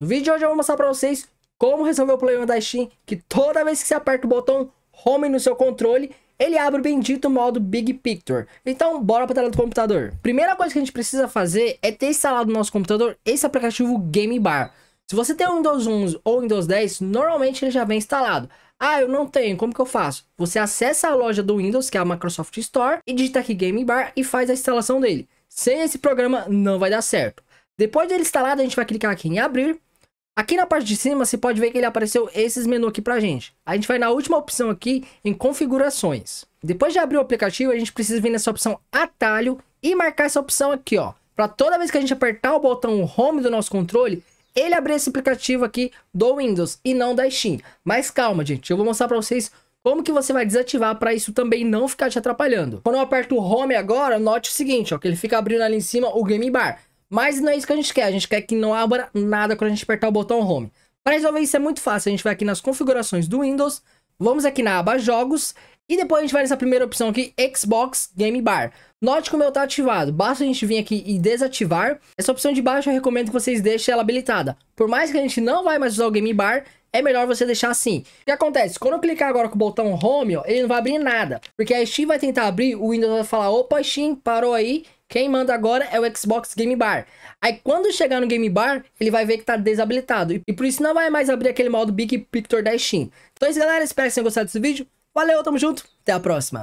No vídeo de hoje eu vou mostrar pra vocês como resolver o problema da Steam, que toda vez que você aperta o botão Home no seu controle, ele abre o bendito modo Big Picture. Então, bora pra tela do computador. Primeira coisa que a gente precisa fazer é ter instalado no nosso computador esse aplicativo Game Bar. Se você tem o Windows 11 ou Windows 10, normalmente ele já vem instalado. Ah, eu não tenho, como que eu faço? Você acessa a loja do Windows, que é a Microsoft Store, e digita aqui Game Bar e faz a instalação dele. Sem esse programa não vai dar certo. Depois dele instalado, a gente vai clicar aqui em abrir Aqui na parte de cima, você pode ver que ele apareceu esses menus aqui pra gente. A gente vai na última opção aqui, em configurações. Depois de abrir o aplicativo, a gente precisa vir nessa opção atalho e marcar essa opção aqui, ó. Pra toda vez que a gente apertar o botão home do nosso controle, ele abrir esse aplicativo aqui do Windows e não da Steam. Mas calma, gente, eu vou mostrar pra vocês como que você vai desativar para isso também não ficar te atrapalhando. Quando eu aperto o home agora, note o seguinte, ó, que ele fica abrindo ali em cima o Game Bar. Mas não é isso que a gente quer. A gente quer que não abra nada quando a gente apertar o botão Home. Para resolver isso é muito fácil. A gente vai aqui nas configurações do Windows. Vamos aqui na aba Jogos. E depois a gente vai nessa primeira opção aqui, Xbox Game Bar. Note que o meu está ativado. Basta a gente vir aqui e desativar. Essa opção de baixo eu recomendo que vocês deixem ela habilitada. Por mais que a gente não vai mais usar o Game Bar, é melhor você deixar assim. O que acontece? Quando eu clicar agora com o botão Home, ó, ele não vai abrir nada. Porque a Steam vai tentar abrir, o Windows vai falar, opa, Steam, parou aí. Quem manda agora é o Xbox Game Bar. Aí quando chegar no Game Bar, ele vai ver que tá desabilitado. E por isso não vai mais abrir aquele modo Big Picture da Steam. Então é isso, galera. Espero que vocês tenham gostado desse vídeo. Valeu, tamo junto. Até a próxima.